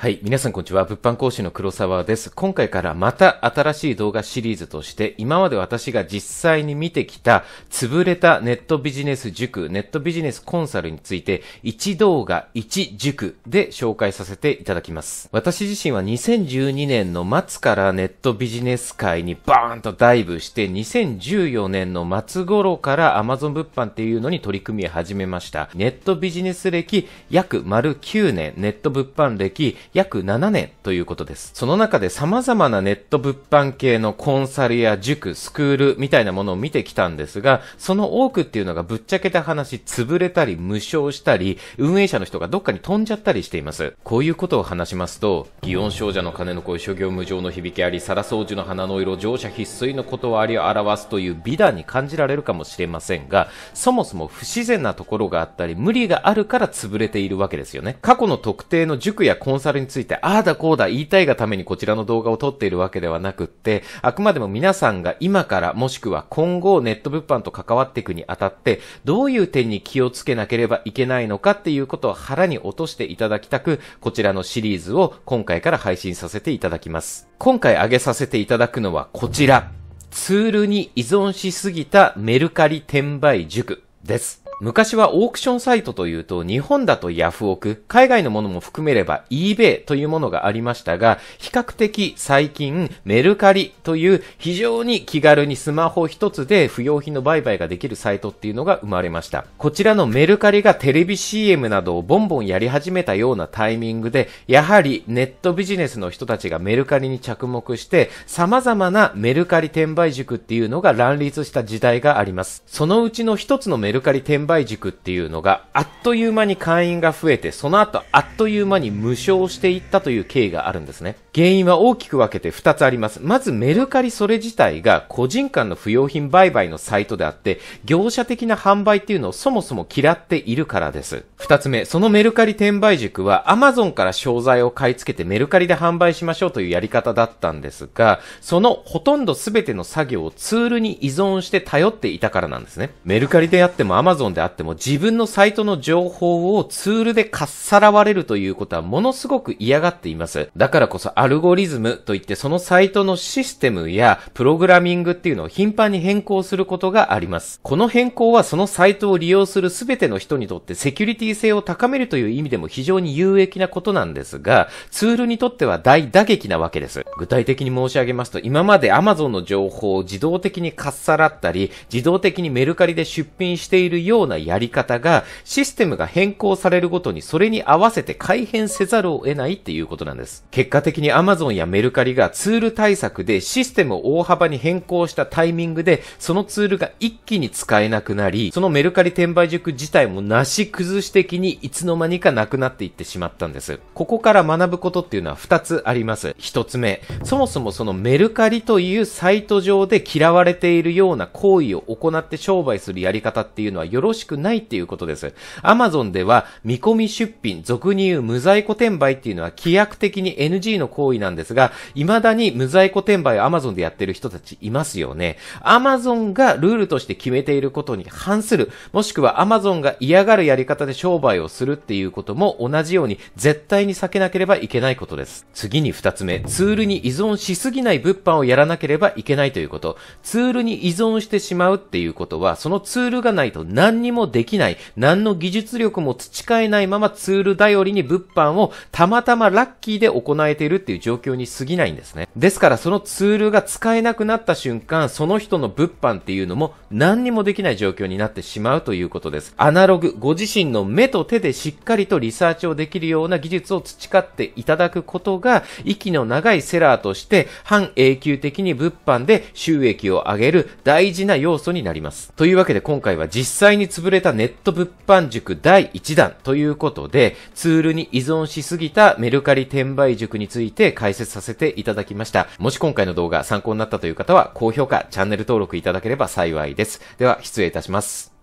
はい。皆さんこんにちは。物販講師の黒沢です。今回からまた新しい動画シリーズとして、今まで私が実際に見てきた、潰れたネットビジネス塾、ネットビジネスコンサルについて、1動画1塾で紹介させていただきます。私自身は2012年の末からネットビジネス界にバーンとダイブして、2014年の末頃から Amazon 物販っていうのに取り組み始めました。ネットビジネス歴約丸9年、ネット物販歴約7年ということです。その中で様々なネット物販系のコンサルや塾、スクールみたいなものを見てきたんですが、その多くっていうのがぶっちゃけた話、潰れたり、無償したり、運営者の人がどっかに飛んじゃったりしています。こういうことを話しますと、祇園少女の鐘の声、諸行無常の響きあり、サラ掃除の花の色、乗車必須の断りを表すという美談に感じられるかもしれませんが、そもそも不自然なところがあったり、無理があるから潰れているわけですよね。過去の特定の塾やコンサルについて、ああだこうだ言いたいがためにこちらの動画を撮っているわけではなくって、あくまでも皆さんが今からもしくは今後ネット物販と関わっていくにあたって、どういう点に気をつけなければいけないのかっていうことを腹に落としていただきたく、こちらのシリーズを今回から配信させていただきます。今回上げさせていただくのはこちら。ツールに依存しすぎたメルカリ転売塾です。昔はオークションサイトというと、日本だとヤフオク、海外のものも含めれば eBay というものがありましたが、比較的最近メルカリという非常に気軽にスマホ一つで不要品の売買ができるサイトっていうのが生まれました。こちらのメルカリがテレビ CM などをボンボンやり始めたようなタイミングで、やはりネットビジネスの人たちがメルカリに着目して、様々なメルカリ転売塾っていうのが乱立した時代があります。そのうちの一つのメルカリ転売売塾っていうのがあっという間に会員が増えてその後あっという間に無償していったという経緯があるんですね。原因は大きく分けて2つあります。まずメルカリそれ自体が個人間の不用品売買のサイトであって、業者的な販売っていうのをそもそも嫌っているからです。2つ目、そのメルカリ転売塾は Amazon から商材を買い付けてメルカリで販売しましょうというやり方だったんですが、そのほとんど全ての作業をツールに依存して頼っていたからなんですね。メルカリであっても Amazon であっても自分のサイトの情報をツールでかっさらわれるということはものすごく嫌がっています。だからこそアルゴリズムといってそのサイトのシステムやプログラミングっていうのを頻繁に変更することがあります。この変更はそのサイトを利用する全ての人にとってセキュリティ性を高めるという意味でも非常に有益なことなんですが、ツールにとっては大打撃なわけです。具体的に申し上げますと、今まで Amazon の情報を自動的にかっさらったり、自動的にメルカリで出品しているようなやり方が、システムが変更されるごとにそれに合わせて改変せざるを得ないっていうことなんです。結果的にに Amazon やメルカリがツール対策でシステムを大幅に変更したタイミングで、そのツールが一気に使えなくなり、そのメルカリ転売塾自体もなし崩し的にいつの間にかなくなっていってしまったんです。ここから学ぶことっていうのは2つあります。1つ目、そもそもそのメルカリというサイト上で嫌われているような行為を行って商売するやり方っていうのはよろしくないっていうことです。Amazon では見込み出品、俗に言う無在庫転売っていうのは規約的に NG の行為行為なんですが、未だに無在庫転売を Amazon でやってる人たちいますよね。Amazon がルールとして決めていることに反する、もしくは Amazon が嫌がるやり方で商売をするっていうことも同じように絶対に避けなければいけないことです。次に二つ目、ツールに依存しすぎない物販をやらなければいけないということ。ツールに依存してしまうっていうことは、そのツールがないと何にもできない、何の技術力も培えないままツール頼りに物販をたまたまラッキーで行えているってっていう状況に過ぎないんですね。ですからそのツールが使えなくなった瞬間、その人の物販っていうのも何にもできない状況になってしまうということです。アナログ、ご自身の目と手でしっかりとリサーチをできるような技術を培っていただくことが、息の長いセラーとして、半永久的に物販で収益を上げる大事な要素になります。というわけで今回は実際に潰れたネット物販塾第1弾ということで、ツールに依存しすぎたメルカリ転売塾についてて解説させていただきました。もし今回の動画参考になったという方は、高評価、チャンネル登録いただければ幸いです。では、失礼いたします。